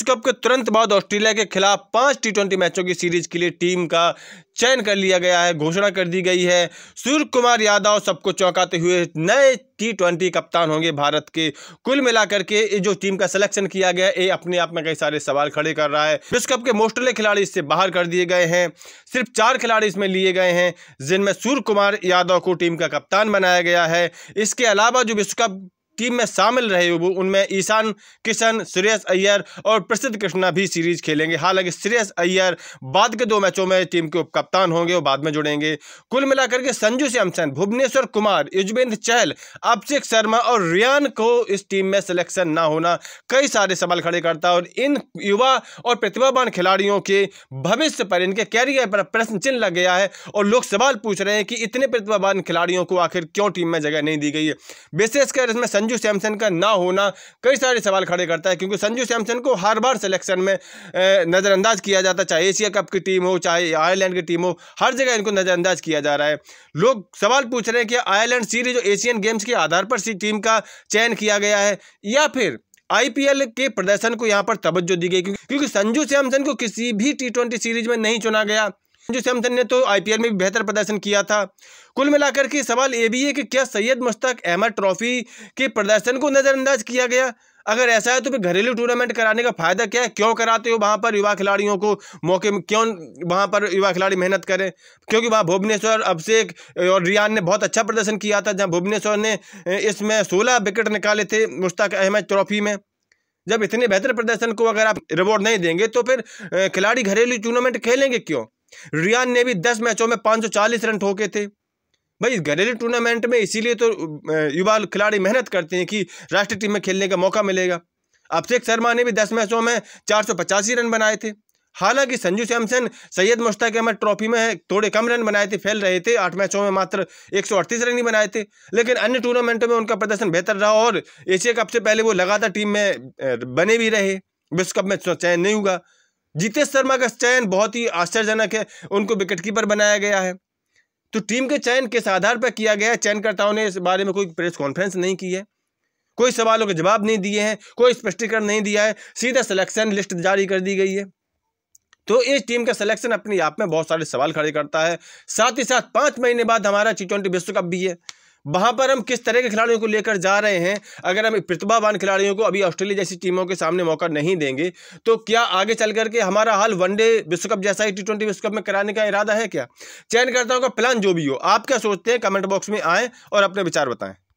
विश्व कप के तुरंत बाद ऑस्ट्रेलिया के खिलाफ पांच टी मैचों की सीरीज के लिए टीम का चयन कर लिया गया है घोषणा कर दी गई है सूर्य कुमार यादव सबको चौंकाते हुए नए टी कप्तान होंगे भारत के कुल मिलाकर के जो टीम का सिलेक्शन किया गया ये अपने आप में कई सारे सवाल खड़े कर रहा है विश्व कप के मोस्टले खिलाड़ी इससे बाहर कर दिए गए हैं सिर्फ चार खिलाड़ी इसमें लिए गए हैं जिनमें सूर्य कुमार यादव को टीम का कप्तान बनाया गया है इसके अलावा जो विश्व कप टीम में शामिल रहे वो उनमें ईशान किशन सुरेश अय्यर और प्रसिद्ध कृष्णा भी सीरीज खेलेंगे हालांकि सुरेश अय्यर बाद के दो मैचों में टीम के उप होंगे और बाद में जुड़ेंगे कुल मिलाकर के संजू सैमसन भुवनेश्वर कुमार युजवेंद्र चहल अभिषेक शर्मा और रियान को इस टीम में सिलेक्शन ना होना कई सारे सवाल खड़े करता है और इन युवा और प्रतिभावान खिलाड़ियों के भविष्य पर इनके कैरियर पर प्रश्न चिन्ह लग गया है और लोग सवाल पूछ रहे हैं कि इतने प्रतिभावान खिलाड़ियों को आखिर क्यों टीम में जगह नहीं दी गई है विशेषकर इसमें संजू संजू सैमसन का ना होना कई सारे सवाल खड़े करता है क्योंकि संजू सैमसन को हर बार सिलेक्शन में नज़रअंदाज किया जाता है चाहे एशिया कप की टीम हो चाहे आयरलैंड की टीम हो हर जगह इनको नज़रअंदाज किया जा रहा है लोग सवाल पूछ रहे हैं कि आयरलैंड सीरीज और एशियन गेम्स के आधार पर टीम का चयन किया गया है या फिर आईपीएल के प्रदर्शन को यहां पर तवज्जो दी गई क्योंकि संजू सैमसन को किसी भी टी सीरीज में नहीं चुना गया संजू सैमसन ने तो आईपीएल में भी बेहतर प्रदर्शन किया था कुल मिलाकर के सवाल ये भी है कि क्या सैयद मुश्ताक अहमद ट्रॉफी के प्रदर्शन को नज़रअंदाज किया गया अगर ऐसा है तो फिर घरेलू टूर्नामेंट कराने का फायदा क्या है क्यों कराते हो वहाँ पर युवा खिलाड़ियों को मौके क्यों वहाँ पर युवा खिलाड़ी मेहनत करें क्योंकि वहाँ भुवनेश्वर अभिषेक और रियान ने बहुत अच्छा प्रदर्शन किया था जहाँ भुवनेश्वर ने इसमें सोलह विकेट निकाले थे मुश्ताक अहमद ट्रॉफी में जब इतने बेहतर प्रदर्शन को अगर आप रिवॉर्ड नहीं देंगे तो फिर खिलाड़ी घरेलू टूर्नामेंट खेलेंगे क्यों रियान ने भी दस मैचों में 540 रन ठोके थे भाई घरेलू टूर्नामेंट में इसीलिए तो युवा खिलाड़ी मेहनत करते हैं कि राष्ट्रीय टीम में खेलने का मौका मिलेगा अभिषेक शर्मा ने भी दस मैचों में चार रन बनाए थे हालांकि संजू सैमसन सैयद मुश्ताक अहमद ट्रॉफी में थोड़े कम रन बनाए थे फैल रहे थे आठ मैचों में मात्र 138 रन ही बनाए थे लेकिन अन्य टूर्नामेंटों में उनका प्रदर्शन बेहतर रहा और एशिया कप से पहले वो लगातार टीम में बने भी रहे विश्व कप में चयन नहीं हुआ जितेश शर्मा का चयन बहुत ही आश्चर्यजनक है उनको विकेटकीपर बनाया गया है तो टीम के चयन किस आधार पर किया गया है चयनकर्ताओं ने इस बारे में कोई प्रेस कॉन्फ्रेंस नहीं की है कोई सवालों के जवाब नहीं दिए हैं कोई स्पष्टीकरण नहीं दिया है सीधा सिलेक्शन लिस्ट जारी कर दी गई है तो इस टीम का सिलेक्शन अपने आप में बहुत सारे सवाल खड़े करता है साथ ही साथ पाँच महीने बाद हमारा टी ट्वेंटी विश्व कप भी है वहाँ पर हम किस तरह के खिलाड़ियों को लेकर जा रहे हैं अगर हम प्रतिभावान खिलाड़ियों को अभी ऑस्ट्रेलिया जैसी टीमों के सामने मौका नहीं देंगे तो क्या आगे चल करके हमारा हाल वनडे विश्व कप जैसा ही टी ट्वेंटी विश्व कप में कराने का इरादा है क्या चयनकर्ताओं का प्लान जो भी हो आप क्या सोचते हैं कमेंट बॉक्स में आएँ और अपने विचार बताएँ